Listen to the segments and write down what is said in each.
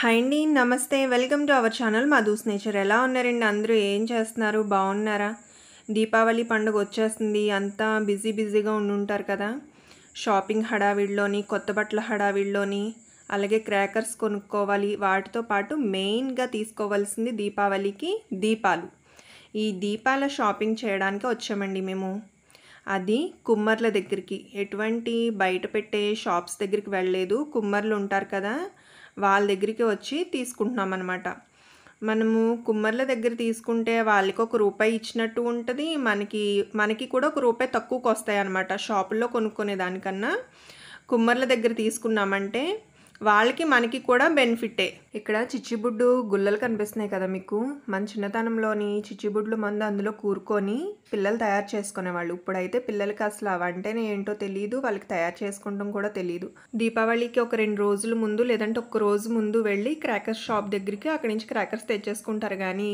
hi అండి నమస్తే welcome to our channel Madhu's nature ఎలా ఉన్నారండి అందరూ ఏం చేస్తున్నారు బాగున్నారా దీపావళి పండుగ వచ్చేస్తుంది అంతా బిజీ బిజీగా ఉండుంటారు కదా షాపింగ్ హడావిడిలోని కొత్త బట్టల హడావిడిలోని అలాగే క్రాకర్స్ కొనుక్కోవాలి వాటితో పాటు మెయిన్గా తీసుకోవాల్సింది దీపావళికి దీపాలు ఈ దీపాల షాపింగ్ చేయడానికి వచ్చామండి మేము అది కుమ్మర్ల దగ్గరికి ఎటువంటి బయట పెట్టే షాప్స్ దగ్గరికి వెళ్ళలేదు కుమ్మర్లు ఉంటారు కదా వాళ్ళ దగ్గరికి వచ్చి తీసుకుంటున్నాం అనమాట మనము కుమ్మర్ల దగ్గర తీసుకుంటే వాళ్ళకి ఒక రూపాయి ఇచ్చినట్టు ఉంటుంది మనకి మనకి కూడా ఒక రూపాయి తక్కువకు వస్తాయి అనమాట షాపుల్లో కొనుక్కునే దానికన్నా కుమ్మర్ల దగ్గర తీసుకున్నామంటే వాళ్ళకి మనకి కూడా బెనిఫిటే ఇక్కడ చిచ్చిబుడ్డు గుల్లలు కనిపిస్తున్నాయి కదా మీకు మన చిన్నతనంలోని చిచ్చిబుడ్లు మందు అందులో కూరుకొని పిల్లలు తయారు చేసుకునేవాళ్ళు ఇప్పుడైతే పిల్లలకి అసలు అవంటేనే ఏంటో తెలియదు వాళ్ళకి తయారు చేసుకుంటాం కూడా తెలియదు దీపావళికి ఒక రెండు రోజుల ముందు లేదంటే ఒక రోజు ముందు వెళ్ళి క్రాకర్స్ షాప్ దగ్గరికి అక్కడి నుంచి క్రాకర్స్ తెచ్చేసుకుంటారు కానీ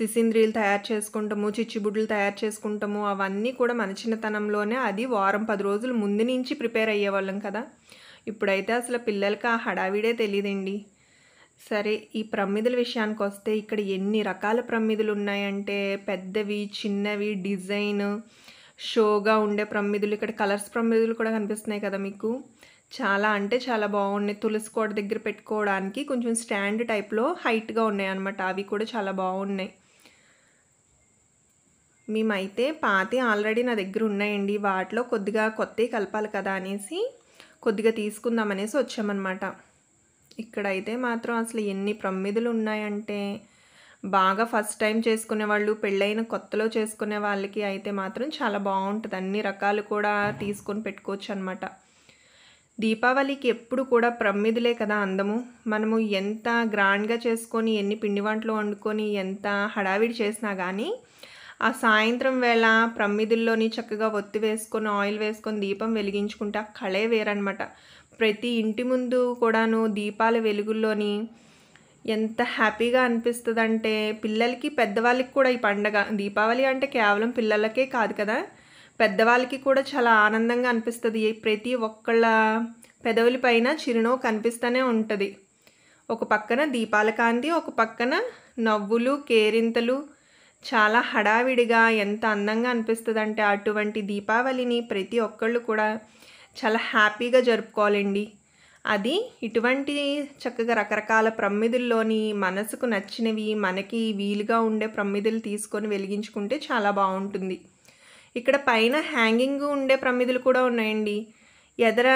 సిసింద్రీలు తయారు చేసుకుంటాము చిచ్చిబుడ్లు తయారు చేసుకుంటాము అవన్నీ కూడా మన చిన్నతనంలోనే అది వారం పది రోజులు ముందు నుంచి ప్రిపేర్ అయ్యేవాళ్ళం కదా ఇప్పుడైతే అసలు పిల్లలకి ఆ హడావిడే తెలియదండి సరే ఈ ప్రమిదుల విషయానికి వస్తే ఇక్కడ ఎన్ని రకాల ప్రమిదులు ఉన్నాయంటే పెద్దవి చిన్నవి డిజైన్ షోగా ఉండే ప్రమిదులు ఇక్కడ కలర్స్ ప్రమిదులు కూడా కనిపిస్తున్నాయి కదా మీకు చాలా అంటే చాలా బాగున్నాయి తులసి కోట దగ్గర పెట్టుకోవడానికి కొంచెం స్టాండ్ టైప్లో హైట్గా ఉన్నాయి అనమాట అవి కూడా చాలా బాగున్నాయి మేమైతే పాతి ఆల్రెడీ నా దగ్గర ఉన్నాయండి వాటిలో కొద్దిగా కొత్తవి కలపాలి కదా అనేసి కొద్దిగా తీసుకుందామనేసి వచ్చామన్నమాట ఇక్కడైతే మాత్రం అసలు ఎన్ని ప్రమ్మిదులు ఉన్నాయంటే బాగా ఫస్ట్ టైం చేసుకునే వాళ్ళు పెళ్ళైన కొత్తలో చేసుకునే వాళ్ళకి అయితే మాత్రం చాలా బాగుంటుంది అన్ని రకాలు కూడా తీసుకొని పెట్టుకోవచ్చు అనమాట దీపావళికి ఎప్పుడు కూడా ప్రమ్మిదులే కదా అందము మనము ఎంత గ్రాండ్గా చేసుకొని ఎన్ని పిండి వంటలు వండుకొని ఎంత హడావిడి చేసినా కానీ ఆ సాయంత్రం వేళ ప్రమ్మిదుల్లోని చక్కగా ఒత్తి వేసుకొని ఆయిల్ వేసుకొని దీపం వెలిగించుకుంటే ఆ కళే వేరనమాట ప్రతి ఇంటి ముందు కూడాను దీపాల వెలుగుల్లోని ఎంత హ్యాపీగా అనిపిస్తుందంటే పిల్లలకి పెద్దవాళ్ళకి కూడా ఈ పండగ దీపావళి అంటే కేవలం పిల్లలకే కాదు కదా పెద్దవాళ్ళకి కూడా చాలా ఆనందంగా అనిపిస్తుంది ప్రతి ఒక్కళ్ళ పెదవులపైన చిరునవ్వు కనిపిస్తూనే ఉంటుంది ఒక పక్కన దీపాల కాంతి ఒక పక్కన నవ్వులు కేరింతలు చాలా హడావిడిగా ఎంత అందంగా అనిపిస్తుందంటే అటువంటి దీపావళిని ప్రతి ఒక్కళ్ళు కూడా చాలా హ్యాపీగా జరుపుకోవాలండి అది ఇటువంటి చక్కగా రకరకాల ప్రమ్మిదుల్లోని మనసుకు నచ్చినవి మనకి వీలుగా ఉండే ప్రమ్మిదులు తీసుకొని వెలిగించుకుంటే చాలా బాగుంటుంది ఇక్కడ పైన హ్యాంగింగ్ ఉండే ప్రమ్మిదులు కూడా ఉన్నాయండి ఎదర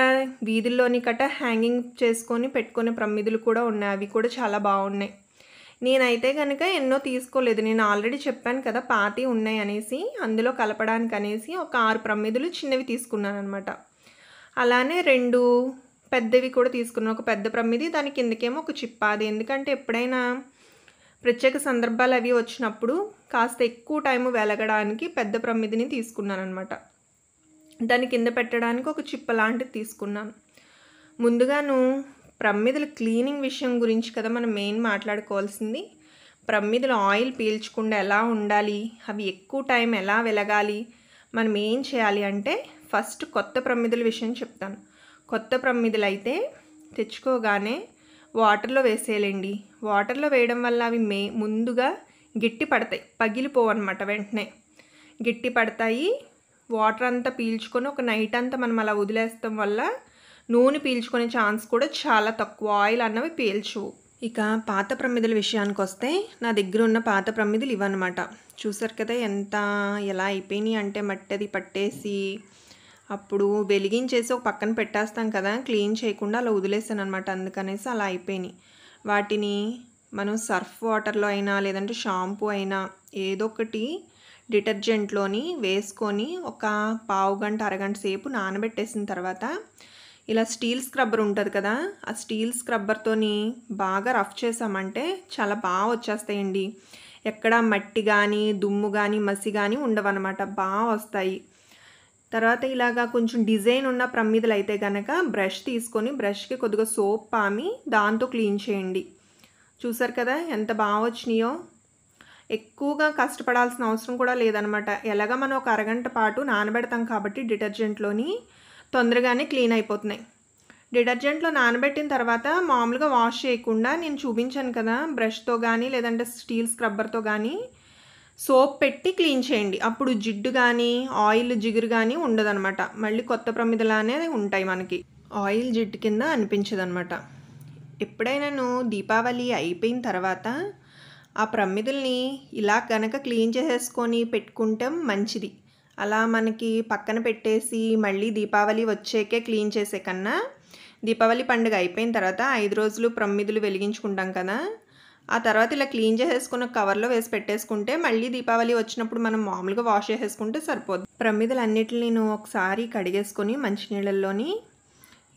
వీధుల్లోని కట హ్యాంగింగ్ చేసుకొని పెట్టుకునే ప్రమ్మిదులు కూడా ఉన్నాయి అవి కూడా చాలా బాగున్నాయి నేనైతే కనుక ఎన్నో తీసుకోలేదు నేను ఆల్రెడీ చెప్పాను కదా పాతి ఉన్నాయి అనేసి అందులో కలపడానికి అనేసి ఒక ఆరు ప్రమిదులు చిన్నవి తీసుకున్నాను అనమాట అలానే రెండు పెద్దవి కూడా తీసుకున్నాను ఒక పెద్ద ప్రమిది దాని కిందకేమో ఒక చిప్ప అది ఎందుకంటే ఎప్పుడైనా ప్రత్యేక సందర్భాలు అవి వచ్చినప్పుడు కాస్త ఎక్కువ టైం వెలగడానికి పెద్ద ప్రమిదిని తీసుకున్నాను అనమాట దాని కింద పెట్టడానికి ఒక చిప్ప లాంటిది తీసుకున్నాను ముందుగాను ప్రమ్మిదల క్లీనింగ్ విషయం గురించి కదా మనం మెయిన్ మాట్లాడుకోవాల్సింది ప్రమ్మిదల ఆయిల్ పీల్చకుండా ఎలా ఉండాలి అవి ఎక్కువ టైం ఎలా వెలగాలి మనం ఏం చేయాలి అంటే ఫస్ట్ కొత్త ప్రమ్మిదల విషయం చెప్తాను కొత్త ప్రమ్మిదలు అయితే తెచ్చుకోగానే వాటర్లో వేసేయాలండి వాటర్లో వేయడం వల్ల అవి మే ముందుగా గిట్టి పడతాయి పగిలిపోవు అనమాట వెంటనే గిట్టి పడతాయి వాటర్ అంతా పీల్చుకొని ఒక నైట్ అంతా మనం అలా వదిలేస్తాం వల్ల నూనె పీల్చుకునే ఛాన్స్ కూడా చాలా తక్కువ ఆయిల్ అన్నవి పీల్చు ఇక పాత ప్రమిదల విషయానికి వస్తే నా దగ్గర ఉన్న పాత ప్రమిదలు ఇవన్నమాట చూసారు కదా ఎంత ఎలా అయిపోయినాయి అంటే మట్టిది పట్టేసి అప్పుడు వెలిగించేసి ఒక పక్కన పెట్టేస్తాం కదా క్లీన్ చేయకుండా అలా వదిలేసాను అనమాట అందుకనేసి అలా అయిపోయినాయి వాటిని మనం సర్ఫ్ వాటర్లో అయినా లేదంటే షాంపూ అయినా ఏదో ఒకటి డిటర్జెంట్లోని వేసుకొని ఒక పావు గంట అరగంట సేపు నానబెట్టేసిన తర్వాత ఇలా స్టీల్ స్క్రబ్బర్ ఉంటుంది కదా ఆ స్టీల్ స్క్రబ్బర్తోని బాగా రఫ్ చేసామంటే చాలా బాగా వచ్చేస్తాయండి ఎక్కడ మట్టి కానీ దుమ్ము కానీ మసి కానీ ఉండవన్నమాట బాగా వస్తాయి తర్వాత ఇలాగా కొంచెం డిజైన్ ఉన్న ప్రమ్మిదలు అయితే కనుక బ్రష్ తీసుకొని బ్రష్కి కొద్దిగా సోప్ పామి దాంతో క్లీన్ చేయండి చూసారు కదా ఎంత బాగా వచ్చినాయో ఎక్కువగా కష్టపడాల్సిన అవసరం కూడా లేదనమాట ఎలాగ మనం ఒక అరగంట పాటు నానబెడతాం కాబట్టి డిటర్జెంట్లోని తొందరగానే క్లీన్ అయిపోతున్నాయి డిటర్జెంట్లో నానబెట్టిన తర్వాత మామూలుగా వాష్ చేయకుండా నేను చూపించాను కదా బ్రష్తో కానీ లేదంటే స్టీల్ స్క్రబ్బర్తో కానీ సోప్ పెట్టి క్లీన్ చేయండి అప్పుడు జిడ్డు కానీ ఆయిల్ జిగురు కానీ ఉండదనమాట మళ్ళీ కొత్త ప్రమిదలానే ఉంటాయి మనకి ఆయిల్ జిడ్డు కింద అనిపించదనమాట ఎప్పుడైనాను దీపావళి అయిపోయిన తర్వాత ఆ ప్రమిదల్ని ఇలా కనుక క్లీన్ చేసేసుకొని పెట్టుకుంటాం మంచిది అలా మనకి పక్కన పెట్టేసి మళ్ళీ దీపావళి వచ్చేకే క్లీన్ చేసే కన్నా దీపావళి పండుగ అయిపోయిన తర్వాత ఐదు రోజులు ప్రమ్మిదులు వెలిగించుకుంటాం కదా ఆ తర్వాత ఇలా క్లీన్ చేసేసుకున్న కవర్లో వేసి పెట్టేసుకుంటే మళ్ళీ దీపావళి వచ్చినప్పుడు మనం మామూలుగా వాష్ చేసేసుకుంటే సరిపోదు ప్రమిదలు అన్నిటిని నేను ఒకసారి కడిగేసుకొని మంచినీళ్ళల్లోని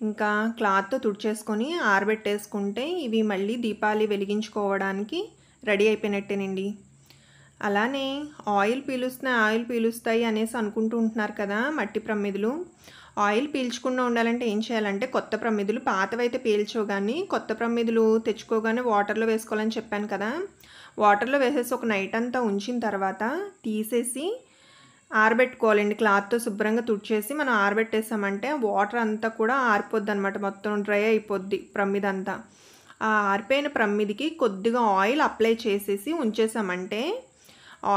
ఇంకా క్లాత్తో తుడిచేసుకొని ఆరబెట్టేసుకుంటే ఇవి మళ్ళీ దీపావళి వెలిగించుకోవడానికి రెడీ అయిపోయినట్టేనండి అలానే ఆయిల్ పీలుస్తున్నాయి ఆయిల్ పీలుస్తాయి అనేసి అనుకుంటూ ఉంటున్నారు కదా మట్టి ప్రమిదులు ఆయిల్ పీల్చకుండా ఉండాలంటే ఏం చేయాలంటే కొత్త ప్రమిదులు పాతవైతే పీల్చో కానీ కొత్త ప్రమిదులు తెచ్చుకోగానే వాటర్లో వేసుకోవాలని చెప్పాను కదా వాటర్లో వేసేసి ఒక నైట్ అంతా ఉంచిన తర్వాత తీసేసి ఆరబెట్టుకోవాలండి క్లాత్తో శుభ్రంగా తుడిచేసి మనం ఆరబెట్టేసామంటే వాటర్ అంతా కూడా ఆరిపోద్ది అనమాట మొత్తం డ్రై అయిపోద్ది ప్రమిదంతా ఆ ఆరిపోయిన ప్రమ్మిదికి కొద్దిగా ఆయిల్ అప్లై చేసేసి ఉంచేసామంటే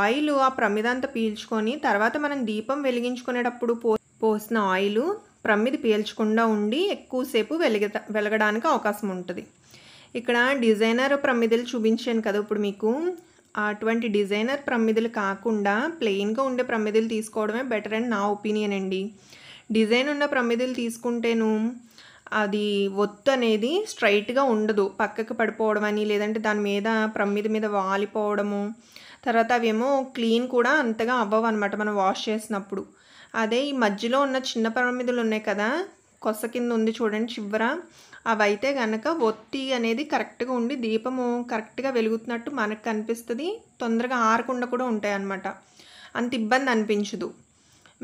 ఆయిల్ ఆ ప్రమిదంతా పీల్చుకొని తర్వాత మనం దీపం వెలిగించుకునేటప్పుడు పో పోసిన ఆయిల్ ప్రమిది పీల్చకుండా ఉండి ఎక్కువసేపు వెలిగ వెలగడానికి అవకాశం ఉంటుంది ఇక్కడ డిజైనర్ ప్రమిదలు చూపించాను కదా ఇప్పుడు మీకు అటువంటి డిజైనర్ ప్రమిదలు కాకుండా ప్లెయిన్గా ఉండే ప్రమిదలు తీసుకోవడమే బెటర్ అండ్ నా ఒపీనియన్ అండి డిజైన్ ఉన్న ప్రమిదలు తీసుకుంటేను అది ఒత్తు అనేది స్ట్రైట్గా ఉండదు పక్కకు పడిపోవడం అని లేదంటే దాని మీద ప్రమ్మిద మీద వాలిపోవడము తర్వాత అవేమో క్లీన్ కూడా అంతగా అవ్వవు అనమాట మనం వాష్ చేసినప్పుడు అదే ఈ మధ్యలో ఉన్న చిన్న ప్రమిదులు ఉన్నాయి కదా కొస కింద ఉంది చూడండి చివర అవైతే కనుక ఒత్తి అనేది కరెక్ట్గా ఉండి దీపము కరెక్ట్గా వెలుగుతున్నట్టు మనకు కనిపిస్తుంది తొందరగా ఆరకుండా కూడా ఉంటాయి అన్నమాట అంత ఇబ్బంది అనిపించదు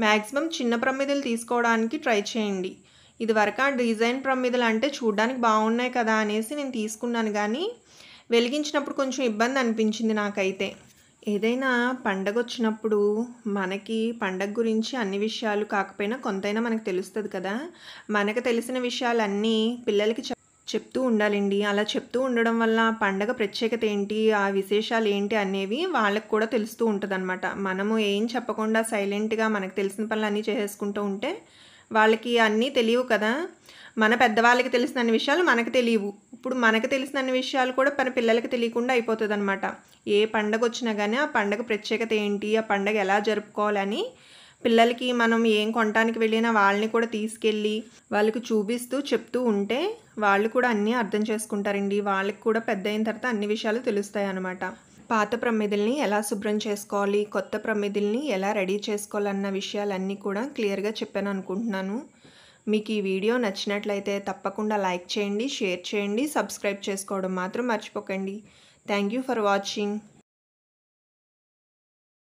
మ్యాక్సిమం చిన్న ప్రమిదలు తీసుకోవడానికి ట్రై చేయండి ఇది వరకు ఆ డిజైన్ ప్రమిదలు అంటే చూడ్డానికి బాగున్నాయి కదా అనేసి నేను తీసుకున్నాను కానీ వెలిగించినప్పుడు కొంచెం ఇబ్బంది అనిపించింది నాకైతే ఏదైనా పండగ వచ్చినప్పుడు మనకి పండగ గురించి అన్ని విషయాలు కాకపోయినా కొంతైనా మనకు తెలుస్తుంది కదా మనకు తెలిసిన విషయాలన్నీ పిల్లలకి చెప్తూ ఉండాలండి అలా చెప్తూ ఉండడం వల్ల పండగ ప్రత్యేకత ఏంటి ఆ విశేషాలు ఏంటి అనేవి వాళ్ళకి కూడా తెలుస్తూ ఉంటుంది మనము ఏం చెప్పకుండా సైలెంట్గా మనకు తెలిసిన పనులు అన్నీ చేసేసుకుంటూ ఉంటే వాళ్ళకి అన్నీ తెలియవు కదా మన పెద్దవాళ్ళకి తెలిసిన అన్ని విషయాలు మనకు తెలియవు ఇప్పుడు మనకు తెలిసిన అన్ని విషయాలు కూడా మన పిల్లలకి తెలియకుండా అయిపోతుంది అనమాట ఏ పండగ వచ్చినా కానీ ఆ పండగ ప్రత్యేకత ఏంటి ఆ పండగ ఎలా జరుపుకోవాలని పిల్లలకి మనం ఏం కొనడానికి వెళ్ళినా వాళ్ళని కూడా తీసుకెళ్ళి వాళ్ళకి చూపిస్తూ చెప్తూ ఉంటే వాళ్ళు కూడా అన్నీ అర్థం చేసుకుంటారండి వాళ్ళకి కూడా పెద్ద అయిన తర్వాత అన్ని విషయాలు తెలుస్తాయి అన్నమాట పాత ప్రమిదల్ని ఎలా శుభ్రం చేసుకోవాలి కొత్త ప్రమిదల్ని ఎలా రెడీ చేసుకోవాలన్న విషయాలన్నీ కూడా క్లియర్గా చెప్పాను అనుకుంటున్నాను మీకు ఈ వీడియో నచ్చినట్లయితే తప్పకుండా లైక్ చేయండి షేర్ చేయండి సబ్స్క్రైబ్ చేసుకోవడం మాత్రం మర్చిపోకండి థ్యాంక్ యూ ఫర్ వాచింగ్